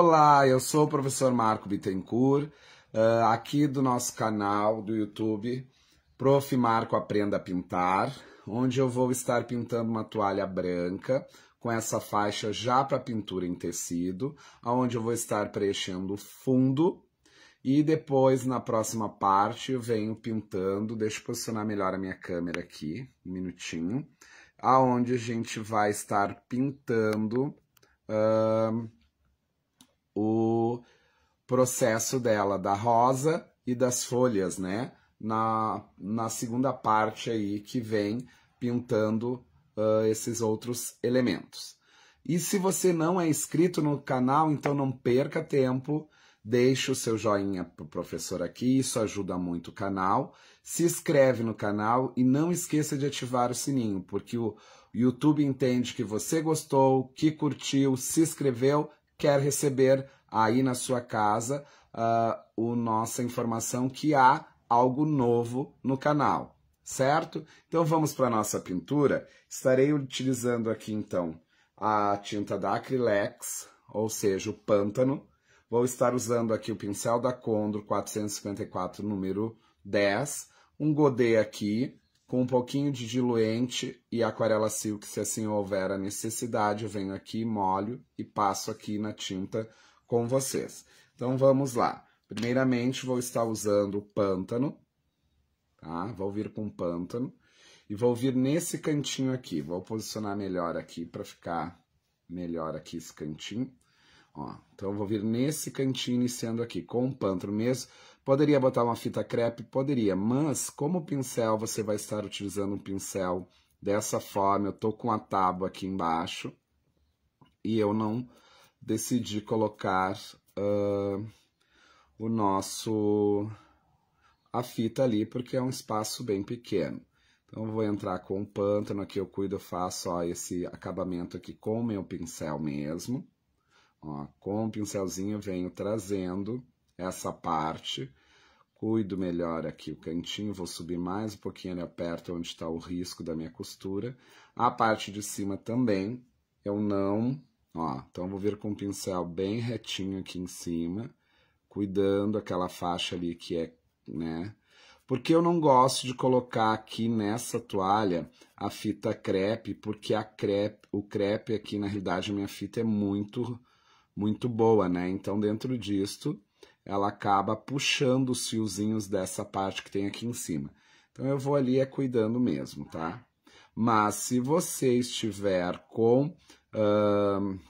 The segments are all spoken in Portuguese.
Olá, eu sou o professor Marco Bittencourt, ah, aqui do nosso canal do YouTube, Prof. Marco Aprenda a Pintar, onde eu vou estar pintando uma toalha branca com essa faixa já para pintura em tecido, aonde eu vou estar preenchendo o fundo e depois na próxima parte eu venho pintando, deixa eu posicionar melhor a minha câmera aqui, um minutinho, aonde a gente vai estar pintando... Uh, o processo dela, da rosa e das folhas, né? Na, na segunda parte aí que vem pintando uh, esses outros elementos. E se você não é inscrito no canal, então não perca tempo, deixa o seu joinha pro professor aqui, isso ajuda muito o canal. Se inscreve no canal e não esqueça de ativar o sininho, porque o YouTube entende que você gostou, que curtiu, se inscreveu, quer receber aí na sua casa uh, o nossa informação que há algo novo no canal, certo? Então vamos para a nossa pintura. Estarei utilizando aqui então a tinta da Acrylex, ou seja, o pântano. Vou estar usando aqui o pincel da Condro 454 número 10, um godet aqui, com um pouquinho de diluente e aquarela silk, se assim houver a necessidade, eu venho aqui, molho e passo aqui na tinta com vocês. Então vamos lá. Primeiramente, vou estar usando o pântano, tá? Vou vir com o pântano e vou vir nesse cantinho aqui. Vou posicionar melhor aqui para ficar melhor aqui esse cantinho. Ó, então vou vir nesse cantinho iniciando aqui com o pântano mesmo. Poderia botar uma fita crepe? Poderia, mas como pincel você vai estar utilizando um pincel dessa forma, eu tô com a tábua aqui embaixo e eu não decidi colocar uh, o nosso a fita ali, porque é um espaço bem pequeno. Então eu vou entrar com o pântano aqui, eu cuido, eu faço ó, esse acabamento aqui com o meu pincel mesmo. Ó, com o pincelzinho venho trazendo essa parte, cuido melhor aqui o cantinho, vou subir mais um pouquinho ali aperto onde está o risco da minha costura. A parte de cima também eu não Ó, então vou vir com o pincel bem retinho aqui em cima, cuidando aquela faixa ali que é, né? Porque eu não gosto de colocar aqui nessa toalha a fita crepe, porque a crepe, o crepe aqui, na realidade, a minha fita é muito, muito boa, né? Então, dentro disto, ela acaba puxando os fiozinhos dessa parte que tem aqui em cima. Então, eu vou ali é cuidando mesmo, tá? mas se você estiver com uh,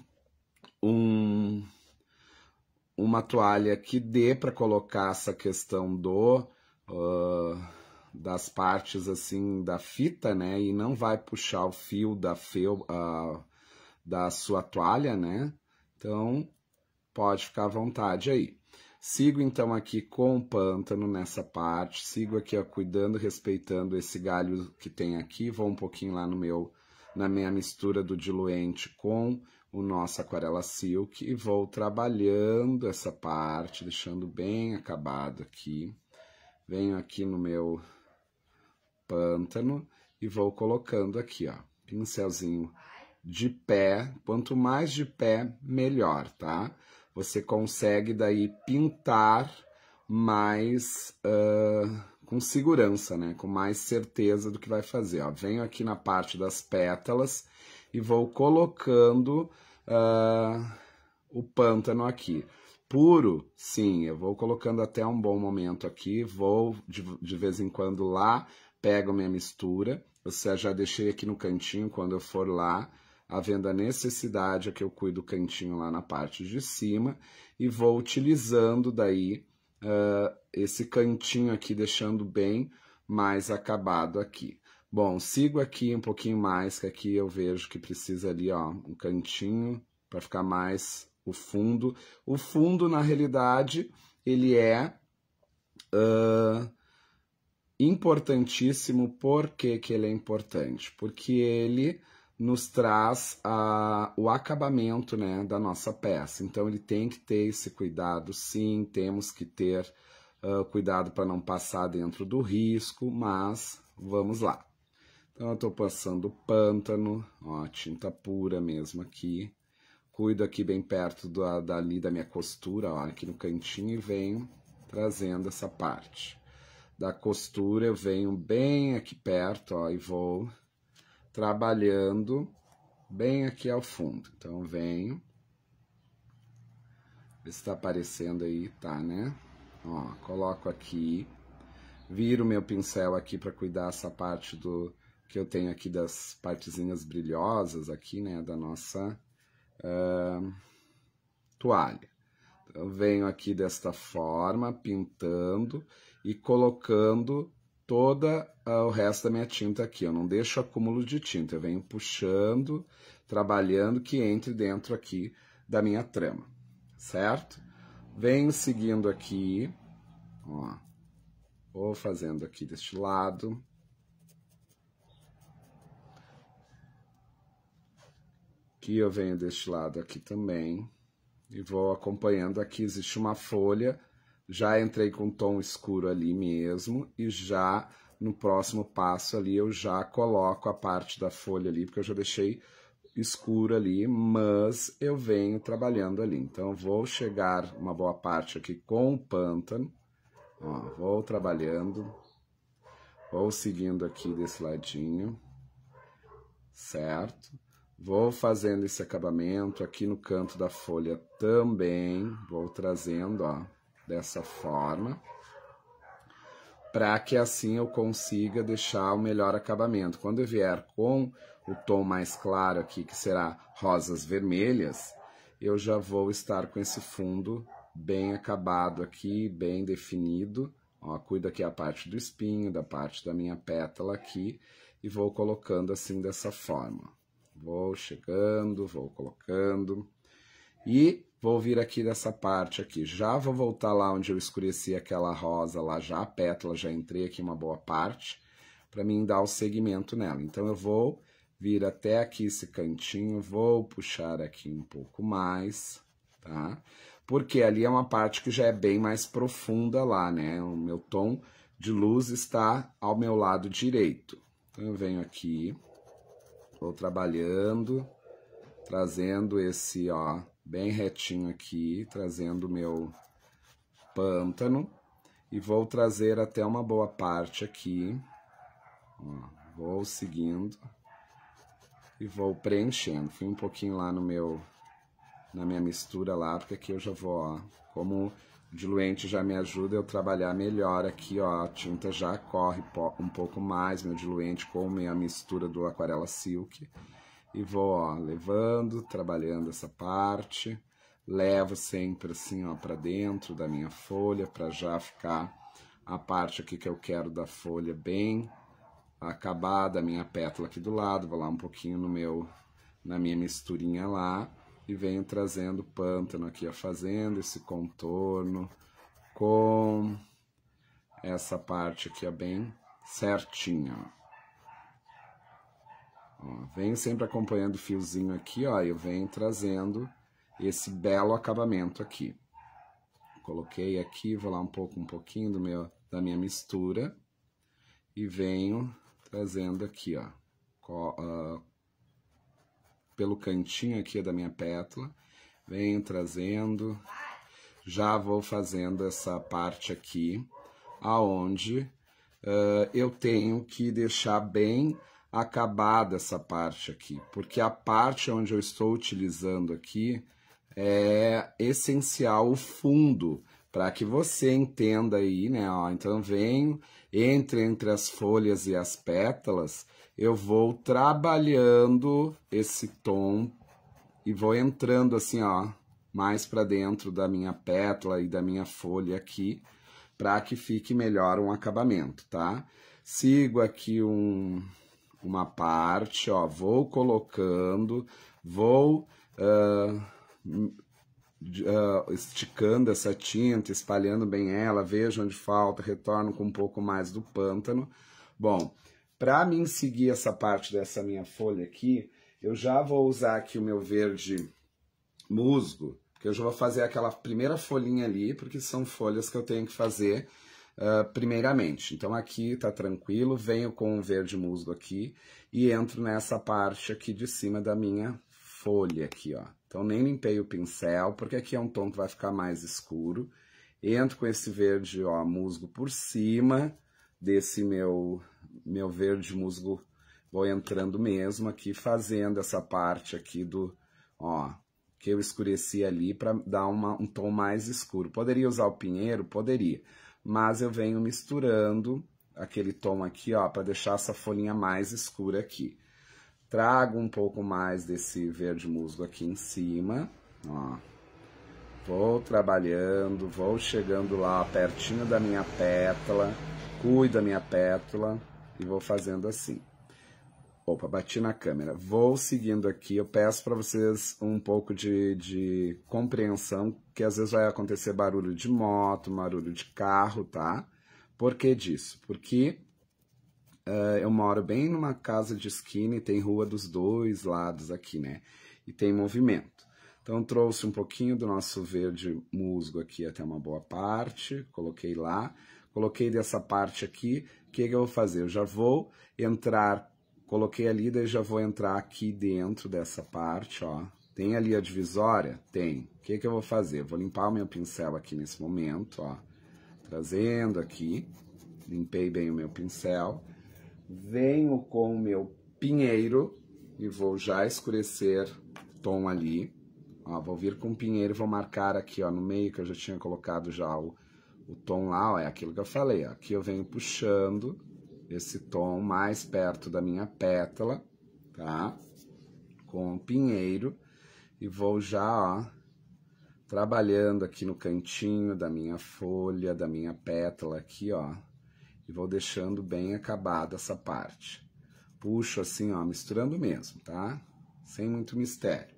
um, uma toalha que dê para colocar essa questão do uh, das partes assim da fita, né, e não vai puxar o fio da uh, da sua toalha, né? Então pode ficar à vontade aí. Sigo então aqui com o pântano nessa parte, sigo aqui ó, cuidando, respeitando esse galho que tem aqui, vou um pouquinho lá no meu, na minha mistura do diluente com o nosso aquarela silk e vou trabalhando essa parte, deixando bem acabado aqui. Venho aqui no meu pântano e vou colocando aqui, ó, pincelzinho de pé, quanto mais de pé, melhor, tá? Tá? você consegue daí pintar mais uh, com segurança, né? com mais certeza do que vai fazer. Ó. Venho aqui na parte das pétalas e vou colocando uh, o pântano aqui. Puro, sim, eu vou colocando até um bom momento aqui, vou de, de vez em quando lá, pego minha mistura, ou seja, já deixei aqui no cantinho quando eu for lá, havendo a necessidade, aqui eu cuido do cantinho lá na parte de cima e vou utilizando daí uh, esse cantinho aqui, deixando bem mais acabado aqui. Bom, sigo aqui um pouquinho mais, que aqui eu vejo que precisa ali, ó, um cantinho para ficar mais o fundo. O fundo, na realidade, ele é uh, importantíssimo. Por que, que ele é importante? Porque ele nos traz o acabamento né, da nossa peça. Então ele tem que ter esse cuidado, sim, temos que ter uh, cuidado para não passar dentro do risco, mas vamos lá. Então eu estou passando pântano, ó, tinta pura mesmo aqui. Cuido aqui bem perto da, dali da minha costura, ó, aqui no cantinho, e venho trazendo essa parte. Da costura eu venho bem aqui perto, ó, e vou trabalhando bem aqui ao fundo. Então, venho. Vê se tá aparecendo aí, tá, né? Ó, coloco aqui. Viro meu pincel aqui para cuidar essa parte do que eu tenho aqui das partezinhas brilhosas aqui, né, da nossa uh, toalha. Então, venho aqui desta forma, pintando e colocando toda o resto da minha tinta aqui. Eu não deixo acúmulo de tinta, eu venho puxando, trabalhando que entre dentro aqui da minha trama, certo? Venho seguindo aqui, ó, vou fazendo aqui deste lado. Aqui eu venho deste lado aqui também e vou acompanhando aqui, existe uma folha já entrei com tom escuro ali mesmo e já no próximo passo ali eu já coloco a parte da folha ali, porque eu já deixei escuro ali, mas eu venho trabalhando ali. Então, vou chegar uma boa parte aqui com o pântano, ó, vou trabalhando, vou seguindo aqui desse ladinho, certo? Vou fazendo esse acabamento aqui no canto da folha também, vou trazendo, ó, dessa forma, para que assim eu consiga deixar o melhor acabamento. Quando eu vier com o tom mais claro aqui, que será rosas vermelhas, eu já vou estar com esse fundo bem acabado aqui, bem definido. Ó, cuido aqui a parte do espinho, da parte da minha pétala aqui, e vou colocando assim dessa forma. Vou chegando, vou colocando. E Vou vir aqui dessa parte aqui. Já vou voltar lá onde eu escureci aquela rosa lá já, a pétala, já entrei aqui uma boa parte, para mim dar o segmento nela. Então, eu vou vir até aqui esse cantinho, vou puxar aqui um pouco mais, tá? Porque ali é uma parte que já é bem mais profunda lá, né? O meu tom de luz está ao meu lado direito. Então, eu venho aqui, vou trabalhando, trazendo esse, ó, bem retinho aqui, trazendo meu pântano. E vou trazer até uma boa parte aqui. Ó, vou seguindo e vou preenchendo. Fui um pouquinho lá no meu, na minha mistura lá, porque aqui eu já vou, ó, como o diluente já me ajuda eu trabalhar melhor aqui, ó, a tinta já corre um pouco mais, meu diluente com a minha mistura do Aquarela Silk e vou ó, levando, trabalhando essa parte. Levo sempre assim, ó, para dentro da minha folha, para já ficar a parte aqui que eu quero da folha bem acabada, a minha pétala aqui do lado. Vou lá um pouquinho no meu, na minha misturinha lá e venho trazendo o pântano aqui, ó, fazendo esse contorno com essa parte aqui, ó, bem certinha, ó. Ó, venho sempre acompanhando o fiozinho aqui, ó, eu venho trazendo esse belo acabamento aqui. Coloquei aqui, vou lá um pouco, um pouquinho do meu, da minha mistura e venho trazendo aqui, ó, uh, pelo cantinho aqui da minha pétala, venho trazendo, já vou fazendo essa parte aqui, aonde uh, eu tenho que deixar bem acabada essa parte aqui, porque a parte onde eu estou utilizando aqui é essencial o fundo para que você entenda aí, né? Ó, então venho entre entre as folhas e as pétalas, eu vou trabalhando esse tom e vou entrando assim, ó, mais para dentro da minha pétala e da minha folha aqui, para que fique melhor um acabamento, tá? Sigo aqui um uma parte, ó, vou colocando, vou uh, uh, esticando essa tinta, espalhando bem ela, vejo onde falta, retorno com um pouco mais do pântano. Bom, para mim seguir essa parte dessa minha folha aqui, eu já vou usar aqui o meu verde musgo, que eu já vou fazer aquela primeira folhinha ali, porque são folhas que eu tenho que fazer uh, primeiramente. Então aqui tá tranquilo, venho com o verde musgo aqui e entro nessa parte aqui de cima da minha folha aqui, ó. Então nem limpei o pincel, porque aqui é um tom que vai ficar mais escuro. Entro com esse verde, ó, musgo por cima desse meu, meu verde musgo. Vou entrando mesmo aqui, fazendo essa parte aqui do, ó, que eu escureci ali para dar uma, um tom mais escuro. Poderia usar o pinheiro? Poderia mas eu venho misturando aquele tom aqui, ó, para deixar essa folhinha mais escura aqui. Trago um pouco mais desse verde musgo aqui em cima, ó. Vou trabalhando, vou chegando lá pertinho da minha pétala, cuido da minha pétala e vou fazendo assim. Opa, bati na câmera. Vou seguindo aqui. Eu peço para vocês um pouco de, de compreensão, que às vezes vai acontecer barulho de moto, barulho de carro, tá? Por que disso? Porque uh, eu moro bem numa casa de esquina e tem rua dos dois lados aqui, né? E tem movimento. Então, trouxe um pouquinho do nosso verde musgo aqui até uma boa parte, coloquei lá. Coloquei dessa parte aqui. O que, que eu vou fazer? Eu já vou entrar Coloquei ali, daí já vou entrar aqui dentro dessa parte, ó. Tem ali a divisória? Tem. O que, que eu vou fazer? Vou limpar o meu pincel aqui nesse momento, ó. Trazendo aqui. Limpei bem o meu pincel. Venho com o meu pinheiro e vou já escurecer tom ali. Ó, vou vir com o pinheiro e vou marcar aqui, ó, no meio que eu já tinha colocado já o, o tom lá, ó, é aquilo que eu falei, ó. Aqui eu venho puxando esse tom mais perto da minha pétala, tá? Com o pinheiro e vou já, ó, trabalhando aqui no cantinho da minha folha, da minha pétala aqui, ó, e vou deixando bem acabada essa parte. Puxo assim, ó, misturando mesmo, tá? Sem muito mistério.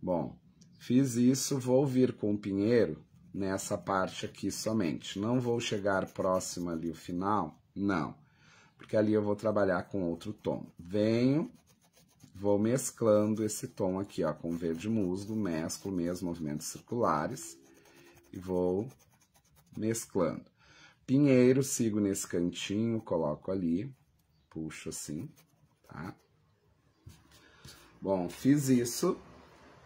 Bom, fiz isso, vou vir com o pinheiro nessa parte aqui somente. Não vou chegar próximo ali o final, não porque ali eu vou trabalhar com outro tom. Venho, vou mesclando esse tom aqui, ó, com verde musgo, mesclo mesmo movimentos circulares e vou mesclando. Pinheiro, sigo nesse cantinho, coloco ali, puxo assim, tá? Bom, fiz isso,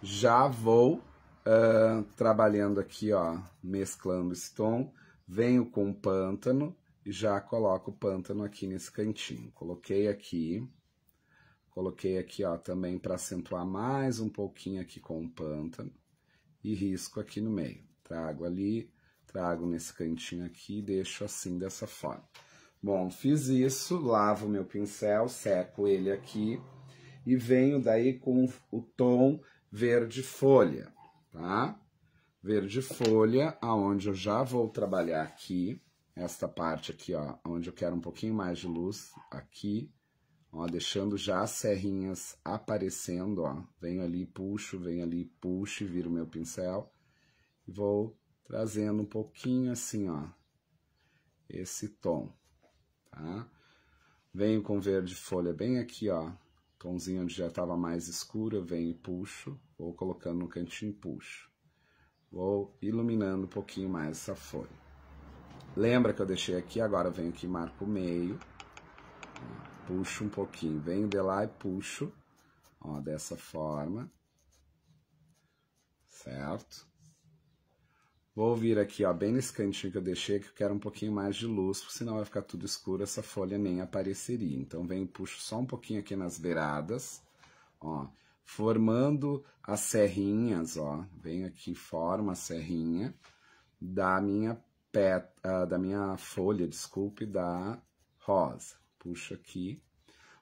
já vou uh, trabalhando aqui, ó, mesclando esse tom, venho com pântano, e já coloco o pântano aqui nesse cantinho. Coloquei aqui, coloquei aqui, ó, também para acentuar mais um pouquinho aqui com o pântano e risco aqui no meio. Trago ali, trago nesse cantinho aqui e deixo assim dessa forma. Bom, fiz isso, lavo meu pincel, seco ele aqui e venho daí com o tom verde folha, tá? Verde folha, aonde eu já vou trabalhar aqui esta parte aqui, ó, onde eu quero um pouquinho mais de luz, aqui, ó, deixando já as serrinhas aparecendo, ó. Venho ali, puxo, venho ali, puxo e viro meu pincel. E vou trazendo um pouquinho assim, ó, esse tom, tá? Venho com verde folha bem aqui, ó, tomzinho onde já estava mais escuro, eu venho e puxo, vou colocando no cantinho e puxo. Vou iluminando um pouquinho mais essa folha. Lembra que eu deixei aqui, agora venho aqui e marco o meio. Puxo um pouquinho, venho de lá e puxo, ó, dessa forma. Certo? Vou vir aqui, ó, bem nesse cantinho que eu deixei, que eu quero um pouquinho mais de luz, porque senão vai ficar tudo escuro, essa folha nem apareceria. Então, venho e puxo só um pouquinho aqui nas beiradas, ó, formando as serrinhas, ó. Venho aqui, forma a serrinha da minha pet, uh, ah, da minha folha, desculpe, da rosa. Puxa aqui.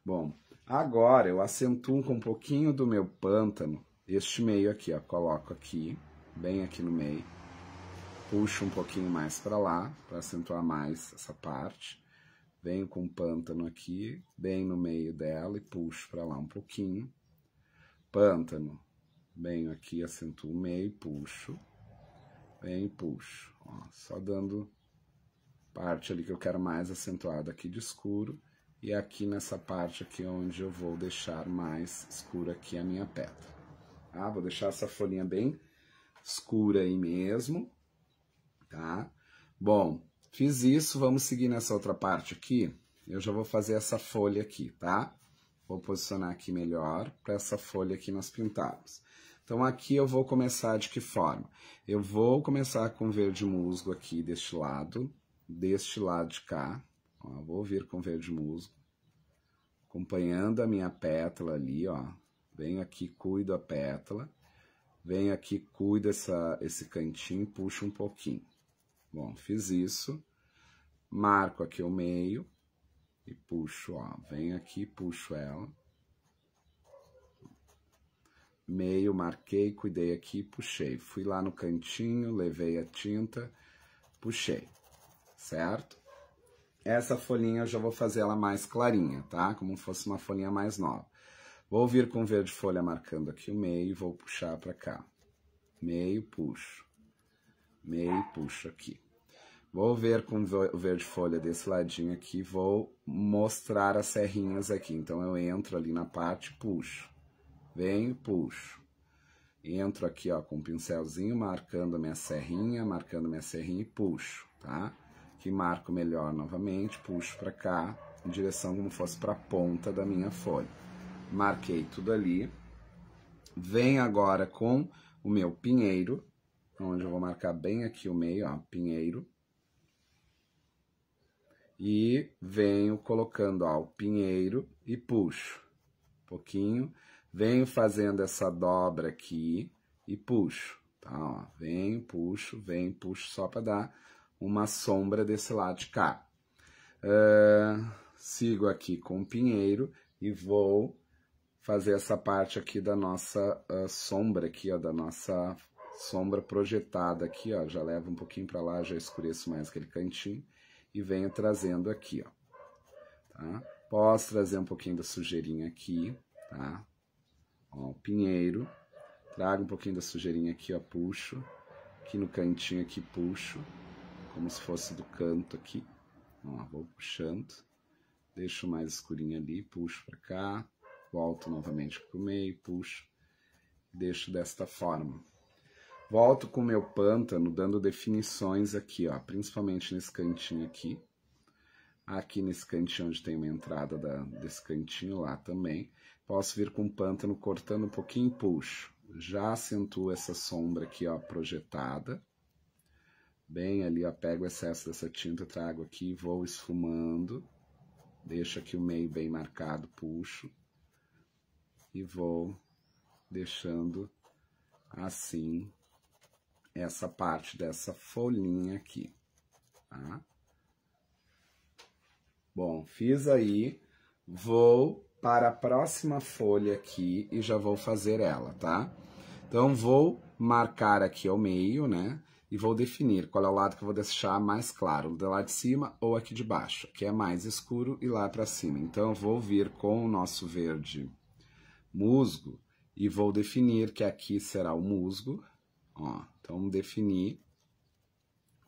Bom, agora eu acentuo com um pouquinho do meu pântano, este meio aqui, ó, coloco aqui, bem aqui no meio. Puxo um pouquinho mais para lá, para acentuar mais essa parte. Venho com o pântano aqui, bem no meio dela e puxo para lá um pouquinho. Pântano, venho aqui, acentuo o meio, puxo, venho e puxo Ó, só dando parte ali que eu quero mais acentuada aqui de escuro. E aqui nessa parte aqui onde eu vou deixar mais escura aqui a minha pedra. Tá? Vou deixar essa folhinha bem escura aí mesmo, tá? Bom, fiz isso, vamos seguir nessa outra parte aqui. Eu já vou fazer essa folha aqui, tá? Vou posicionar aqui melhor para essa folha aqui nós pintarmos. Então aqui eu vou começar de que forma? Eu vou começar com verde musgo aqui deste lado, deste lado de cá. Ó, vou vir com verde musgo, acompanhando a minha pétala ali, ó. Venho aqui, cuido a pétala. Venho aqui, cuido essa, esse cantinho, puxo um pouquinho. Bom, fiz isso. Marco aqui o meio e puxo, ó. Venho aqui, puxo ela meio, marquei, cuidei aqui, puxei. Fui lá no cantinho, levei a tinta, puxei, certo? Essa folhinha eu já vou fazer ela mais clarinha, tá? Como fosse uma folhinha mais nova. Vou vir com verde folha marcando aqui o meio, vou puxar para cá. Meio, puxo. Meio, puxo aqui. Vou ver com o verde folha desse ladinho aqui, vou mostrar as serrinhas aqui. Então, eu entro ali na parte puxo. Venho, puxo. Entro aqui, ó, com um pincelzinho, marcando minha serrinha, marcando minha serrinha e puxo, tá? Que marco melhor novamente, puxo para cá, em direção como fosse para a ponta da minha folha. Marquei tudo ali. Venho agora com o meu pinheiro, onde eu vou marcar bem aqui o meio, ó, pinheiro. E venho colocando, ó, o pinheiro e puxo. Um pouquinho Venho fazendo essa dobra aqui e puxo, tá? Ó, vem, puxo, vem, puxo, só para dar uma sombra desse lado de cá. Uh, sigo aqui com o pinheiro e vou fazer essa parte aqui da nossa uh, sombra aqui, ó, da nossa sombra projetada aqui, ó, já levo um pouquinho para lá, já escureço mais aquele cantinho e venho trazendo aqui, ó, tá? Posso trazer um pouquinho da sujeirinha aqui, tá? Ó, pinheiro. Trago um pouquinho da sujeirinha aqui, ó, puxo. Aqui no cantinho aqui, puxo. Como se fosse do canto aqui. Ó, vou puxando. Deixo mais escurinho ali, puxo pra cá. Volto novamente pro meio, puxo. Deixo desta forma. Volto com o meu pântano, dando definições aqui, ó. Principalmente nesse cantinho aqui aqui nesse cantinho onde tem uma entrada da, desse cantinho lá também. Posso vir com o pântano cortando um pouquinho e puxo. Já acentuo essa sombra aqui, ó, projetada. Bem ali, ó, pego o excesso dessa tinta, trago aqui, vou esfumando. Deixo aqui o meio bem marcado, puxo. E vou deixando assim essa parte dessa folhinha aqui, tá? Bom, fiz aí. Vou para a próxima folha aqui e já vou fazer ela, tá? Então, vou marcar aqui ao meio, né? E vou definir qual é o lado que eu vou deixar mais claro, do lado de cima ou aqui de baixo, que é mais escuro e lá para cima. Então, eu vou vir com o nosso verde musgo e vou definir que aqui será o musgo, ó. Então, definir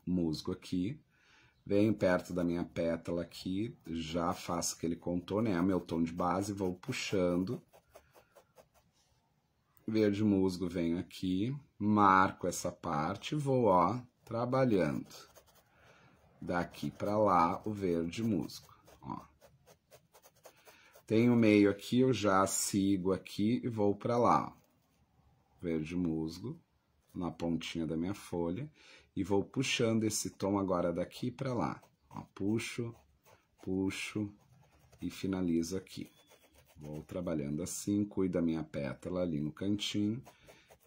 musgo aqui Venho perto da minha pétala aqui, já faço aquele contorno, né? é meu tom de base, vou puxando. Verde musgo venho aqui, marco essa parte, vou, ó, trabalhando. Daqui para lá, o verde musgo, ó. Tenho o meio aqui, eu já sigo aqui e vou para lá, ó. Verde musgo, na pontinha da minha folha e vou puxando esse tom agora daqui para lá. Ó, puxo, puxo e finalizo aqui. Vou trabalhando assim, cuido da minha pétala ali no cantinho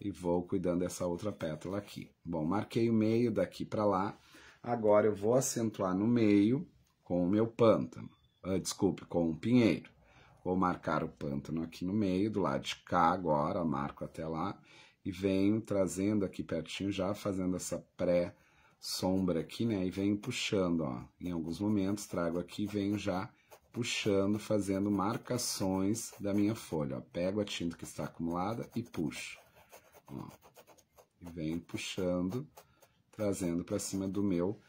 e vou cuidando dessa outra pétala aqui. Bom, marquei o meio daqui para lá. Agora eu vou acentuar no meio com o meu pântano. Ah, desculpe, com o pinheiro. Vou marcar o pântano aqui no meio, do lado de cá agora, marco até lá e venho trazendo aqui pertinho, já fazendo essa pré-sombra aqui, né? E venho puxando, ó. Em alguns momentos trago aqui e venho já puxando, fazendo marcações da minha folha, ó. Pego a tinta que está acumulada e puxo, ó. E venho puxando, trazendo para cima do meu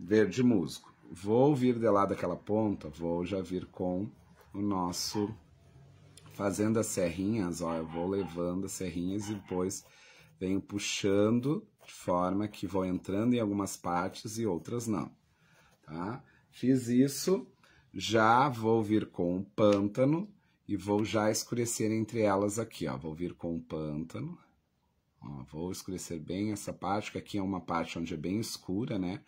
verde musgo. Vou vir de lá daquela ponta, vou já vir com o nosso fazendo as serrinhas, ó, eu vou levando as serrinhas e depois venho puxando de forma que vou entrando em algumas partes e outras não, tá? Fiz isso, já vou vir com o pântano e vou já escurecer entre elas aqui, ó, vou vir com o pântano, ó, vou escurecer bem essa parte, que aqui é uma parte onde é bem escura, né?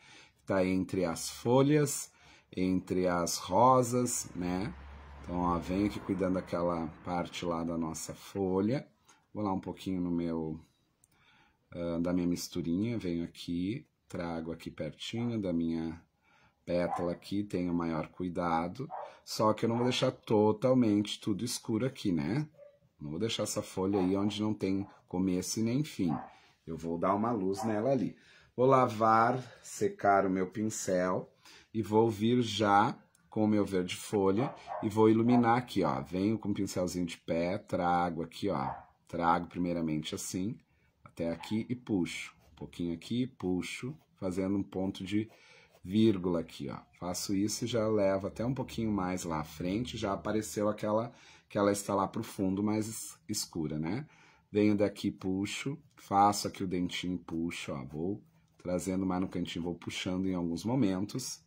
Tá entre as folhas, entre as rosas, né? Então, ó, venho aqui cuidando daquela parte lá da nossa folha. Vou lá um pouquinho no meu, uh, da minha misturinha, venho aqui, trago aqui pertinho da minha pétala aqui, tenho maior cuidado. Só que eu não vou deixar totalmente tudo escuro aqui, né? Não vou deixar essa folha aí onde não tem começo e nem fim. Eu vou dar uma luz nela ali. Vou lavar, secar o meu pincel e vou vir já com o meu verde folha e vou iluminar aqui, ó. Venho com um pincelzinho de pé, trago aqui, ó. Trago primeiramente assim, até aqui e puxo. Um pouquinho aqui, e puxo, fazendo um ponto de vírgula aqui, ó. Faço isso e já levo até um pouquinho mais lá à frente, já apareceu aquela que ela está lá pro fundo mais escura, né? Venho daqui, puxo, faço aqui o dentinho, puxo, ó, vou trazendo mais no cantinho, vou puxando em alguns momentos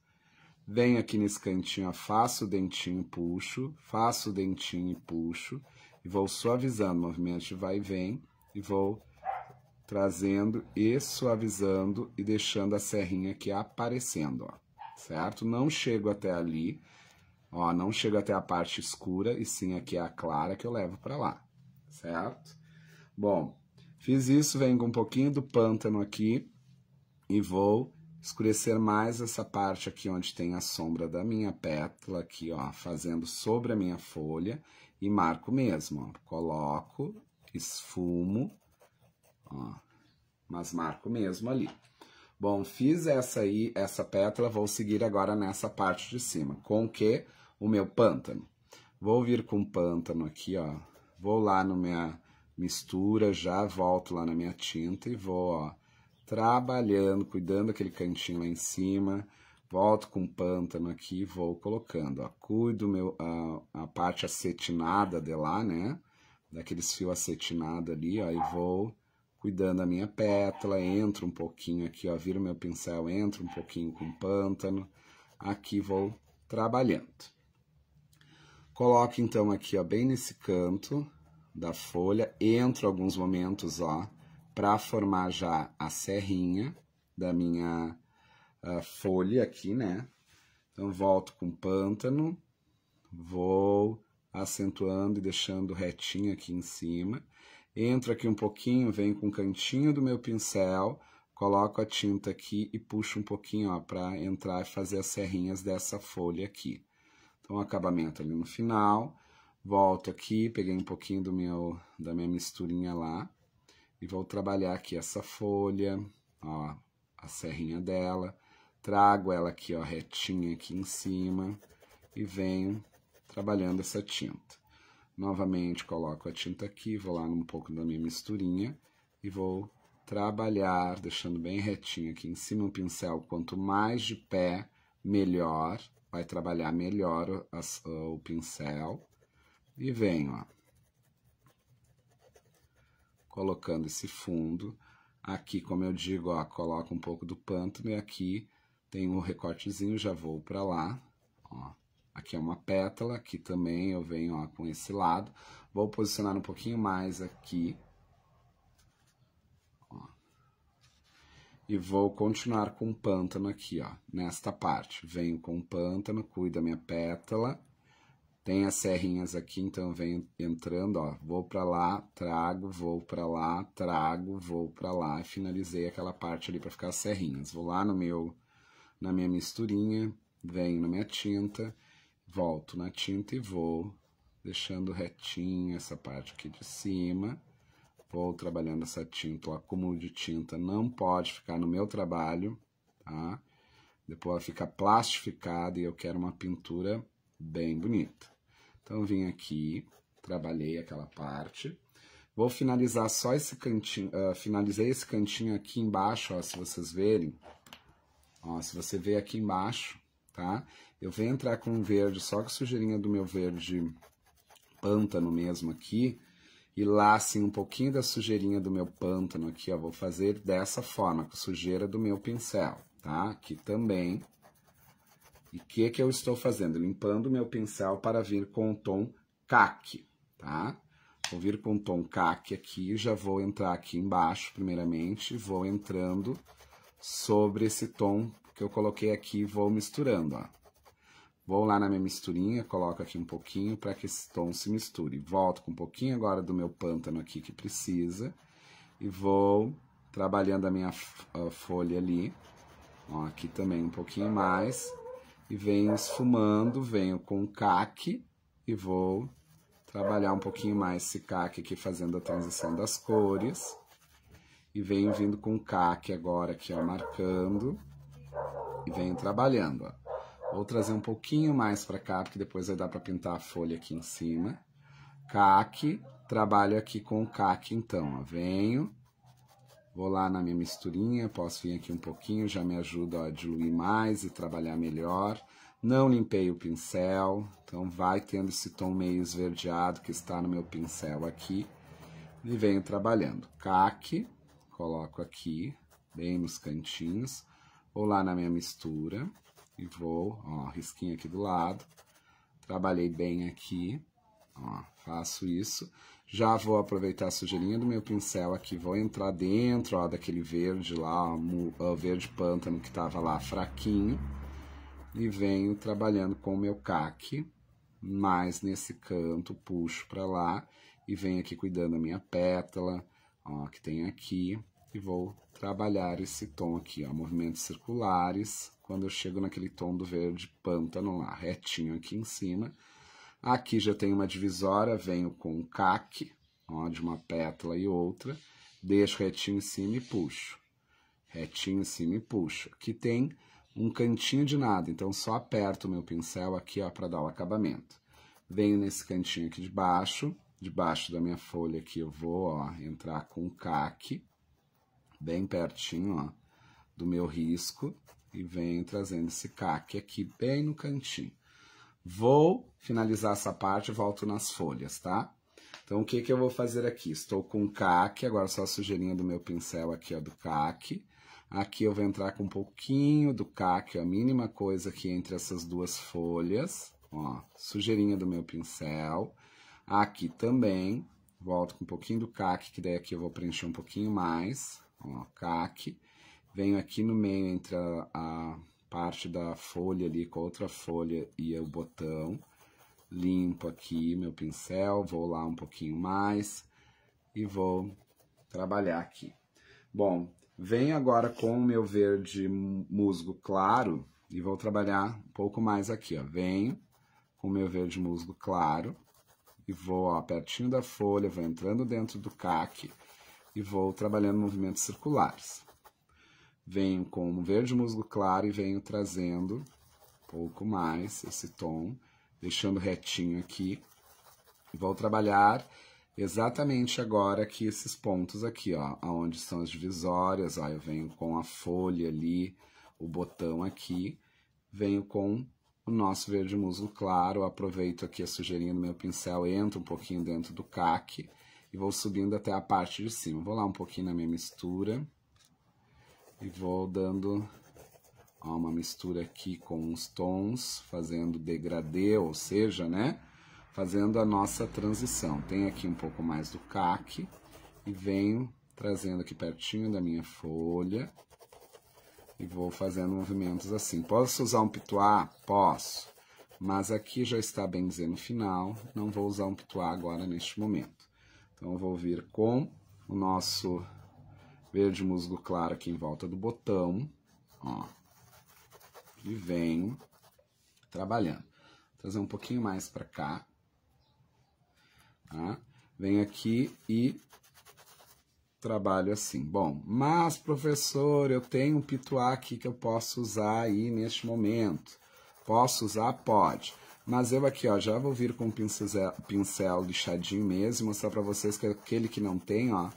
Venho aqui nesse cantinho, ó, faço o dentinho, puxo, faço o dentinho e puxo. E vou suavizando o movimento de vai e vem. E vou trazendo e suavizando e deixando a serrinha aqui aparecendo, ó. Certo? Não chego até ali, ó, não chego até a parte escura, e sim aqui a clara que eu levo para lá, certo? Bom, fiz isso, venho com um pouquinho do pântano aqui e vou escurecer mais essa parte aqui onde tem a sombra da minha pétala aqui, ó, fazendo sobre a minha folha e marco mesmo, ó, coloco, esfumo, ó, mas marco mesmo ali. Bom, fiz essa aí, essa pétala, vou seguir agora nessa parte de cima, com que o meu pântano. Vou vir com pântano aqui, ó, vou lá na minha mistura, já volto lá na minha tinta e vou, ó, trabalhando, cuidando aquele cantinho lá em cima, volto com o pântano aqui e vou colocando, ó, cuido meu, a, a parte acetinada de lá, né, daqueles fios acetinados ali, ó, e vou cuidando a minha pétala, entro um pouquinho aqui, ó, viro meu pincel, entro um pouquinho com o pântano, aqui vou trabalhando. Coloco então aqui, ó, bem nesse canto da folha, entro alguns momentos, ó, para formar já a serrinha da minha uh, folha aqui, né? Então, volto com pântano, vou acentuando e deixando retinho aqui em cima. Entro aqui um pouquinho, venho com o cantinho do meu pincel, coloco a tinta aqui e puxo um pouquinho, ó, para entrar e fazer as serrinhas dessa folha aqui. Então, acabamento ali no final. Volto aqui, peguei um pouquinho do meu, da minha misturinha lá e vou trabalhar aqui essa folha, ó, a serrinha dela. Trago ela aqui, ó, retinha aqui em cima e venho trabalhando essa tinta. Novamente coloco a tinta aqui, vou lá um pouco da minha misturinha e vou trabalhar, deixando bem retinho aqui em cima o pincel. Quanto mais de pé, melhor, vai trabalhar melhor as, o pincel. E venho, ó, colocando esse fundo. Aqui, como eu digo, ó, coloco um pouco do pântano e aqui tem um recortezinho, já vou para lá, ó. Aqui é uma pétala, aqui também eu venho ó, com esse lado. Vou posicionar um pouquinho mais aqui. Ó. E vou continuar com o pântano aqui, ó, nesta parte. Venho com o pântano, cuido da minha pétala. Tem as serrinhas aqui, então vem entrando, ó, vou para lá, trago, vou para lá, trago, vou para lá, finalizei aquela parte ali para ficar as serrinhas. Vou lá no meu na minha misturinha, venho na minha tinta, volto na tinta e vou deixando retinho essa parte aqui de cima. Vou trabalhando essa tinta, o acúmulo de tinta não pode ficar no meu trabalho, tá? Depois ela fica plastificada e eu quero uma pintura bem bonita. Então, vim aqui, trabalhei aquela parte. Vou finalizar só esse cantinho, uh, finalizei esse cantinho aqui embaixo, ó, se vocês verem. Ó, se você ver aqui embaixo, tá? Eu venho entrar com um verde, só com sujeirinha do meu verde pântano mesmo aqui. E lá, assim, um pouquinho da sujeirinha do meu pântano aqui, ó. Vou fazer dessa forma, com sujeira do meu pincel, tá? Aqui também. E o que, é que eu estou fazendo? Limpando meu pincel para vir com o tom caque, tá? Vou vir com o tom caque aqui, já vou entrar aqui embaixo primeiramente, vou entrando sobre esse tom que eu coloquei aqui vou misturando, ó. Vou lá na minha misturinha, coloco aqui um pouquinho para que esse tom se misture. Volto com um pouquinho agora do meu pântano aqui que precisa e vou trabalhando a minha folha ali, ó, aqui também um pouquinho mais e venho esfumando, venho com o CAC e vou trabalhar um pouquinho mais esse CAC aqui fazendo a transição das cores. E venho vindo com o CAC agora aqui, ó, é marcando e venho trabalhando, ó. Vou trazer um pouquinho mais para cá, porque depois vai dar para pintar a folha aqui em cima. CAC, trabalho aqui com o CAC então, ó. Venho, Vou lá na minha misturinha, posso vir aqui um pouquinho, já me ajuda a diluir mais e trabalhar melhor. Não limpei o pincel, então vai tendo esse tom meio esverdeado que está no meu pincel aqui. E venho trabalhando. Caque, coloco aqui, bem nos cantinhos. Vou lá na minha mistura e vou, ó, risquinho aqui do lado. Trabalhei bem aqui, ó, faço isso. Já vou aproveitar a sujeirinha do meu pincel aqui, vou entrar dentro ó, daquele verde lá, o verde pântano que estava lá fraquinho. E venho trabalhando com o meu caque, mais nesse canto, puxo para lá e venho aqui cuidando da minha pétala, ó, que tem aqui. E vou trabalhar esse tom aqui, ó, movimentos circulares. Quando eu chego naquele tom do verde pântano lá, retinho aqui em cima, Aqui já tem uma divisória, venho com um caque, onde uma pétala e outra, deixo retinho em cima e puxo. Retinho em cima e puxo. Aqui tem um cantinho de nada, então só aperto o meu pincel aqui, ó, para dar o acabamento. Venho nesse cantinho aqui de baixo, debaixo da minha folha aqui eu vou, ó, entrar com um caque, bem pertinho, ó, do meu risco, e venho trazendo esse caque aqui bem no cantinho. Vou finalizar essa parte, e volto nas folhas, tá? Então, o que, que eu vou fazer aqui? Estou com o CAC, agora só sujeirinha do meu pincel aqui, ó, do CAC. Aqui eu vou entrar com um pouquinho do CAC, a mínima coisa aqui entre essas duas folhas, ó, sujeirinha do meu pincel. Aqui também, volto com um pouquinho do CAC, que daí aqui eu vou preencher um pouquinho mais, ó, CAC. Venho aqui no meio entre a, a parte da folha ali com a outra folha e o botão. Limpo aqui meu pincel, vou lá um pouquinho mais e vou trabalhar aqui. Bom, venho agora com o meu verde musgo claro e vou trabalhar um pouco mais aqui, ó. Venho com o meu verde musgo claro e vou, ó, pertinho da folha, vou entrando dentro do caque e vou trabalhando movimentos circulares venho com um verde musgo claro e venho trazendo um pouco mais esse tom, deixando retinho aqui. Vou trabalhar exatamente agora aqui esses pontos aqui, ó, aonde são as divisórias, ó, eu venho com a folha ali, o botão aqui, venho com o nosso verde musgo claro, aproveito aqui a sujeirinha do meu pincel, entro um pouquinho dentro do caque e vou subindo até a parte de cima. Vou lá um pouquinho na minha mistura e vou dando uma mistura aqui com os tons, fazendo degradê, ou seja, né? Fazendo a nossa transição. Tem aqui um pouco mais do caque e venho trazendo aqui pertinho da minha folha e vou fazendo movimentos assim. Posso usar um pituá? Posso. Mas aqui já está bem dizendo no final, não vou usar um pituá agora neste momento. Então, eu vou vir com o nosso verde musgo claro aqui em volta do botão, ó. E venho trabalhando. Vou trazer um pouquinho mais para cá, tá? Venho aqui e trabalho assim. Bom, mas professor, eu tenho um pituá aqui que eu posso usar aí neste momento. Posso usar? Pode. Mas eu aqui, ó, já vou vir com o pincel, pincel lixadinho mesmo, mostrar para vocês que aquele que não tem, ó,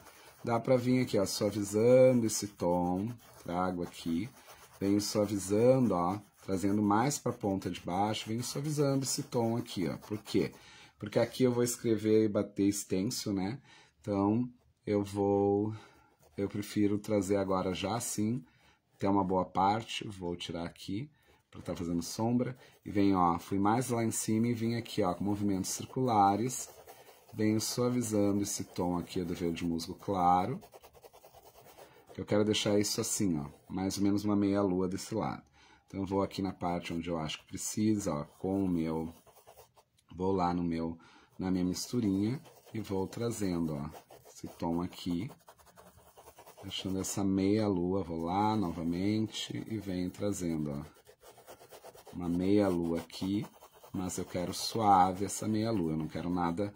Dá para vir aqui, ó, suavizando esse tom, trago aqui, venho suavizando, ó, trazendo mais para a ponta de baixo, venho suavizando esse tom aqui, ó. Por quê? Porque aqui eu vou escrever e bater extenso, né? Então, eu vou eu prefiro trazer agora já assim, até uma boa parte, vou tirar aqui para estar tá fazendo sombra e venho, ó, fui mais lá em cima e vim aqui, ó, com movimentos circulares venho suavizando esse tom aqui do verde musgo claro. Eu quero deixar isso assim, ó, mais ou menos uma meia lua desse lado. Então eu vou aqui na parte onde eu acho que precisa, ó, com o meu, vou lá no meu, na minha misturinha e vou trazendo, ó, esse tom aqui, achando essa meia lua, vou lá novamente e venho trazendo, ó, uma meia lua aqui, mas eu quero suave essa meia lua, eu não quero nada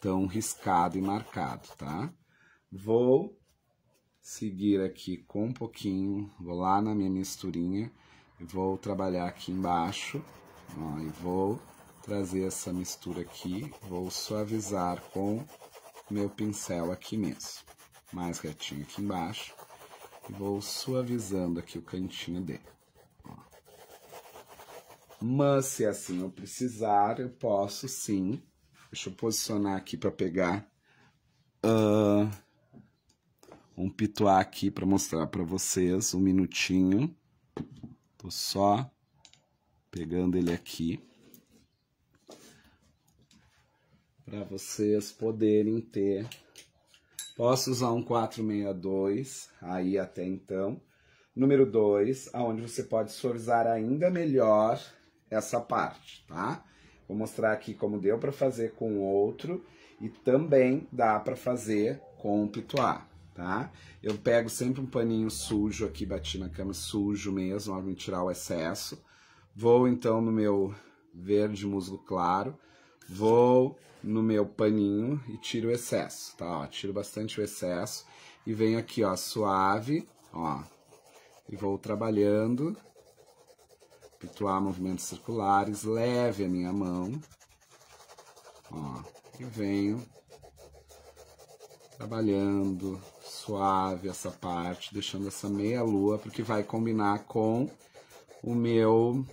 tão riscado e marcado, tá? Vou seguir aqui com um pouquinho, vou lá na minha misturinha, vou trabalhar aqui embaixo, ó, e vou trazer essa mistura aqui, vou suavizar com meu pincel aqui mesmo, mais retinho aqui embaixo, e vou suavizando aqui o cantinho dele. Ó. Mas se assim eu precisar, eu posso sim Deixa eu posicionar aqui para pegar uh, um pituá aqui para mostrar para vocês um minutinho. Tô só pegando ele aqui para vocês poderem ter. Posso usar um 462 aí até então. Número 2, aonde você pode suavizar ainda melhor essa parte, tá? Vou mostrar aqui como deu para fazer com o outro e também dá para fazer com o pituá, tá? Eu pego sempre um paninho sujo aqui, bati na cama, sujo mesmo, para me tirar o excesso. Vou então no meu verde musgo claro, vou no meu paninho e tiro o excesso, tá? Ó, tiro bastante o excesso e venho aqui, ó, suave, ó, e vou trabalhando Efetuar movimentos circulares. Leve a minha mão. Ó, e venho trabalhando suave essa parte, deixando essa meia lua, porque vai combinar com o meu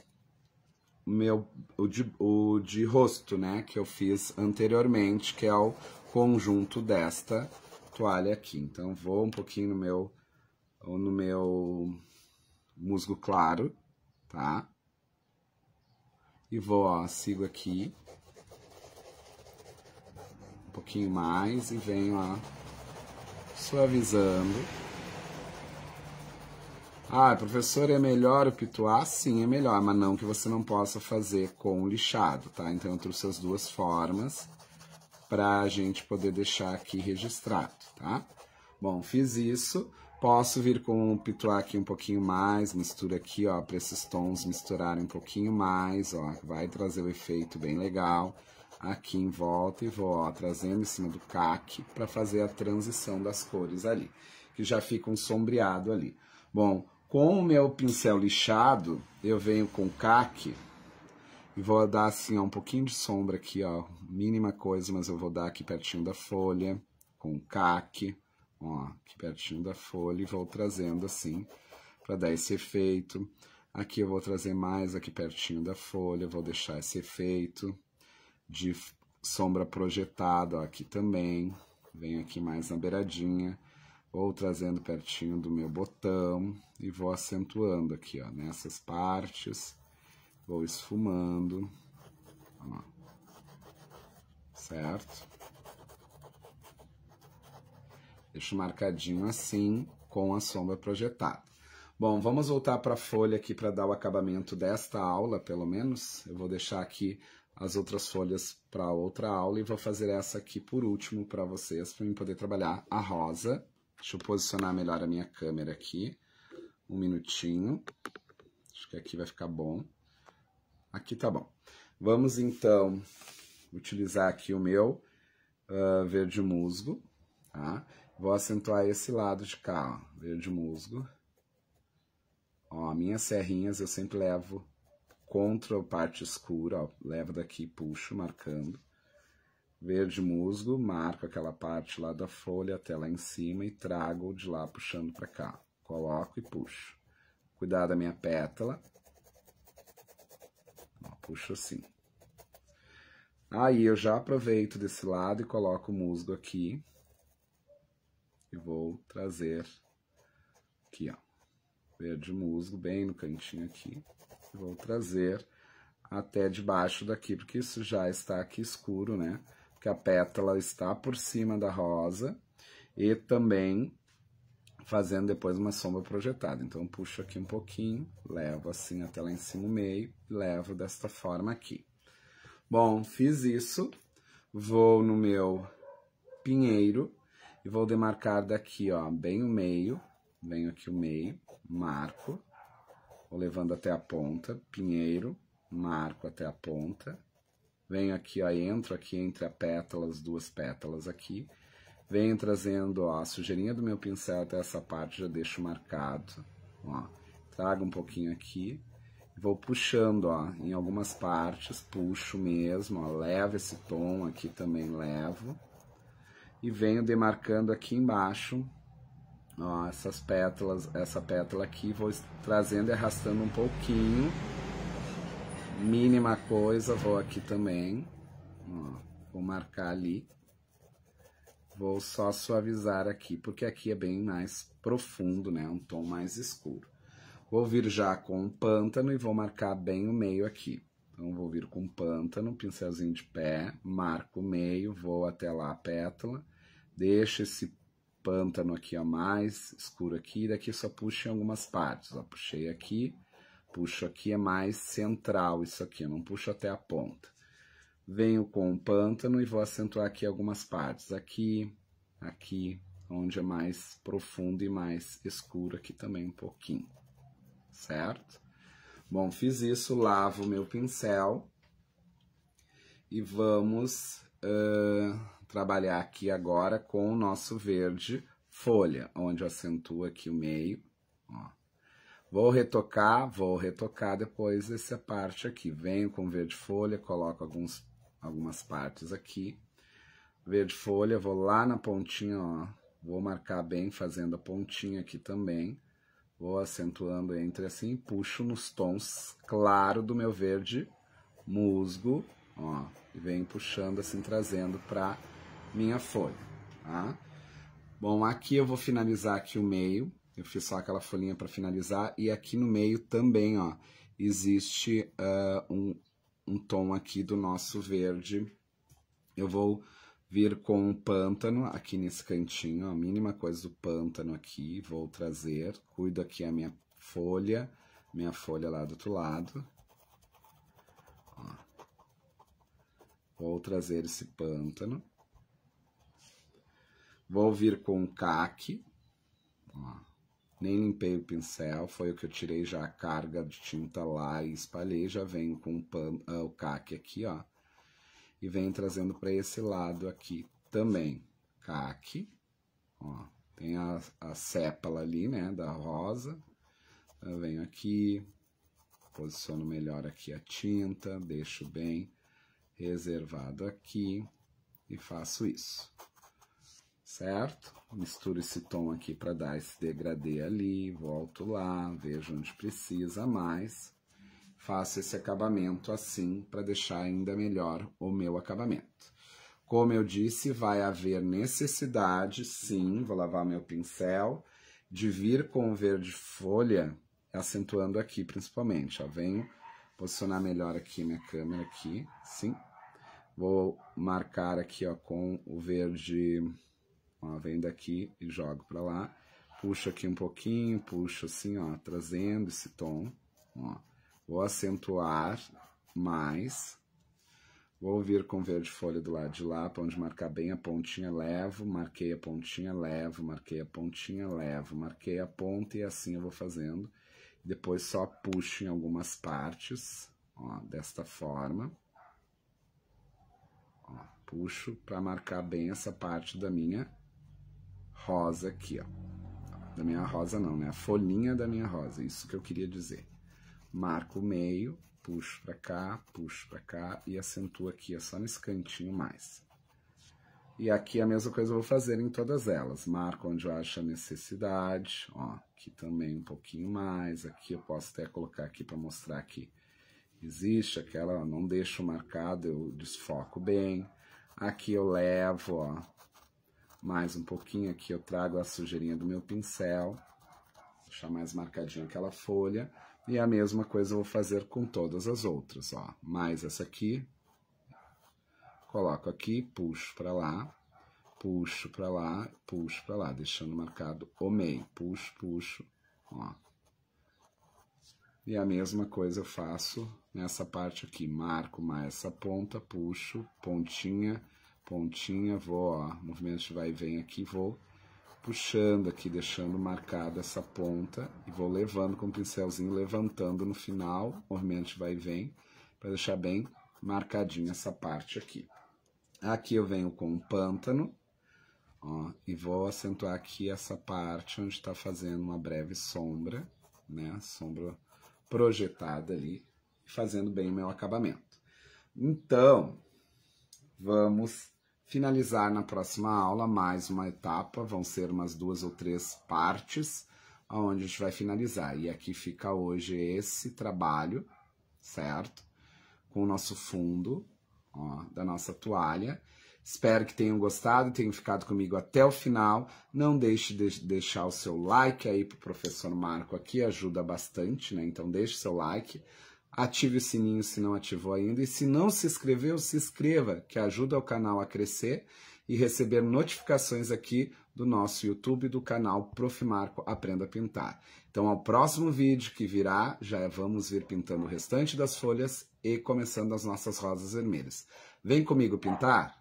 meu o de, o de rosto, né, que eu fiz anteriormente, que é o conjunto desta toalha aqui. Então vou um pouquinho no meu no meu musgo claro, tá? e vou, ó, sigo aqui. Um pouquinho mais e venho, ó, suavizando. Ah, professor, é melhor o pituá? Sim, é melhor, mas não que você não possa fazer com o lixado, tá? Então eu trouxe as duas formas para a gente poder deixar aqui registrado, tá? Bom, fiz isso. Posso vir com o pituá aqui um pouquinho mais, mistura aqui, ó, para esses tons misturarem um pouquinho mais, ó, vai trazer o um efeito bem legal aqui em volta e vou, ó, trazendo em cima do caque para fazer a transição das cores ali, que já fica um sombreado ali. Bom, com o meu pincel lixado, eu venho com caque e vou dar assim, ó, um pouquinho de sombra aqui, ó, mínima coisa, mas eu vou dar aqui pertinho da folha com caque Ó, aqui pertinho da folha e vou trazendo assim para dar esse efeito. Aqui eu vou trazer mais aqui pertinho da folha, vou deixar esse efeito de sombra projetada aqui também. Venho aqui mais na beiradinha, vou trazendo pertinho do meu botão e vou acentuando aqui, ó, nessas partes. Vou esfumando, ó, certo? Deixo marcadinho assim, com a sombra projetada. Bom, vamos voltar para a folha aqui para dar o acabamento desta aula, pelo menos. Eu vou deixar aqui as outras folhas para outra aula e vou fazer essa aqui por último para vocês, para eu poder trabalhar a rosa. Deixa eu posicionar melhor a minha câmera aqui. Um minutinho. Acho que aqui vai ficar bom. Aqui tá bom. Vamos então utilizar aqui o meu uh, verde musgo, tá? Vou acentuar esse lado de cá, ó, musgo. Ó, minhas serrinhas eu sempre levo contra a parte escura, ó, levo daqui, puxo, marcando. Verde musgo, marco aquela parte lá da folha até lá em cima e trago de lá puxando para cá. Coloco e puxo. Cuidado da minha pétala. Ó, puxo assim. Aí eu já aproveito desse lado e coloco o musgo aqui e vou trazer aqui, ó, verde musgo bem no cantinho aqui. E vou trazer até debaixo daqui, porque isso já está aqui escuro, né? Porque a pétala está por cima da rosa e também fazendo depois uma sombra projetada. Então, puxo aqui um pouquinho, levo assim até lá em cima o meio, levo desta forma aqui. Bom, fiz isso, vou no meu pinheiro e vou demarcar daqui, ó, bem o meio, venho aqui o meio, marco, vou levando até a ponta, pinheiro, marco até a ponta, venho aqui, ó, entro aqui entre a pétala, as duas pétalas aqui, venho trazendo, ó, a sujeirinha do meu pincel até essa parte, já deixo marcado, ó, trago um pouquinho aqui, vou puxando, ó, em algumas partes, puxo mesmo, ó, levo esse tom aqui também, levo, e venho demarcando aqui embaixo ó, essas pétalas, essa pétala aqui, vou trazendo e arrastando um pouquinho, mínima coisa, vou aqui também, ó, vou marcar ali, vou só suavizar aqui, porque aqui é bem mais profundo, né, um tom mais escuro. Vou vir já com o pântano e vou marcar bem o meio aqui. Então, vou vir com o pântano, pincelzinho de pé, marco o meio, vou até lá a pétala, Deixa esse pântano aqui a mais escuro aqui, daqui só puxa em algumas partes. Ó, puxei aqui, puxo aqui, é mais central isso aqui, eu não puxo até a ponta. Venho com o pântano e vou acentuar aqui algumas partes, aqui, aqui, onde é mais profundo e mais escuro aqui também um pouquinho, certo? Bom, fiz isso, lavo meu pincel e vamos... Uh trabalhar aqui agora com o nosso verde folha, onde eu acentuo aqui o meio, ó. Vou retocar, vou retocar depois essa parte aqui. Venho com verde folha, coloco alguns, algumas partes aqui. Verde folha, vou lá na pontinha, ó. Vou marcar bem fazendo a pontinha aqui também. Vou acentuando entre assim e puxo nos tons claro do meu verde musgo, ó. E venho puxando assim, trazendo para minha folha, tá? Bom, aqui eu vou finalizar aqui o meio, eu fiz só aquela folhinha para finalizar, e aqui no meio também, ó, existe uh, um, um tom aqui do nosso verde. Eu vou vir com o pântano aqui nesse cantinho, ó, a mínima coisa do pântano aqui, vou trazer, cuido aqui a minha folha, minha folha lá do outro lado. Ó. Vou trazer esse pântano. Vou vir com o CAC. Ó, nem limpei o pincel, foi o que eu tirei já a carga de tinta lá e espalhei. Já venho com o, pan, ah, o CAC aqui, ó. E venho trazendo para esse lado aqui também. CAC, ó. Tem a, a sépala ali, né, da rosa. Eu venho aqui, posiciono melhor aqui a tinta, deixo bem reservado aqui e faço isso certo? Misturo esse tom aqui para dar esse degradê ali, volto lá, vejo onde precisa mais. Faço esse acabamento assim para deixar ainda melhor o meu acabamento. Como eu disse, vai haver necessidade, sim, vou lavar meu pincel, de vir com o verde folha, acentuando aqui principalmente. Ó, venho posicionar melhor aqui minha câmera aqui, sim. Vou marcar aqui ó, com o verde Ó, venho daqui e jogo para lá. Puxo aqui um pouquinho, puxo assim, ó, trazendo esse tom. Ó. Vou acentuar mais. Vou vir com verde folha do lado de lá, para onde marcar bem a pontinha, levo, marquei a pontinha, levo, marquei a pontinha, levo, marquei a ponta e assim eu vou fazendo. Depois só puxo em algumas partes, ó, desta forma. Ó, puxo para marcar bem essa parte da minha rosa aqui, ó. Da minha rosa não, né? A folhinha da minha rosa, isso que eu queria dizer. Marco o meio, puxo para cá, puxo para cá e acentuo aqui, ó, só nesse cantinho mais. E aqui a mesma coisa eu vou fazer em todas elas. Marco onde eu acho a necessidade, ó, aqui também um pouquinho mais. Aqui eu posso até colocar aqui para mostrar que existe aquela, ó, não deixo marcado, eu desfoco bem. Aqui eu levo, ó, mais um pouquinho aqui eu trago a sujeirinha do meu pincel, deixar mais marcadinha aquela folha, e a mesma coisa eu vou fazer com todas as outras, ó. Mais essa aqui, coloco aqui, puxo para lá, puxo para lá, puxo para lá, deixando marcado o meio, puxo, puxo, ó. E a mesma coisa eu faço nessa parte aqui, marco mais essa ponta, puxo, pontinha, pontinha, vou, ó, movimento de vai e vem aqui, vou puxando aqui, deixando marcada essa ponta e vou levando com o pincelzinho, levantando no final, movimento de vai e vem, para deixar bem marcadinha essa parte aqui. Aqui eu venho com um pântano, ó, e vou acentuar aqui essa parte onde está fazendo uma breve sombra, né, sombra projetada ali, fazendo bem o meu acabamento. Então, vamos finalizar na próxima aula mais uma etapa, vão ser umas duas ou três partes, aonde a gente vai finalizar. E aqui fica hoje esse trabalho, certo? Com o nosso fundo, ó, da nossa toalha. Espero que tenham gostado, tenham ficado comigo até o final. Não deixe de deixar o seu like aí pro professor Marco aqui, ajuda bastante, né? Então deixe seu like ative o sininho se não ativou ainda. E se não se inscreveu, se inscreva, que ajuda o canal a crescer e receber notificações aqui do nosso YouTube do canal Prof. Marco Aprenda a Pintar. Então, ao próximo vídeo que virá, já vamos vir pintando o restante das folhas e começando as nossas rosas vermelhas. Vem comigo pintar?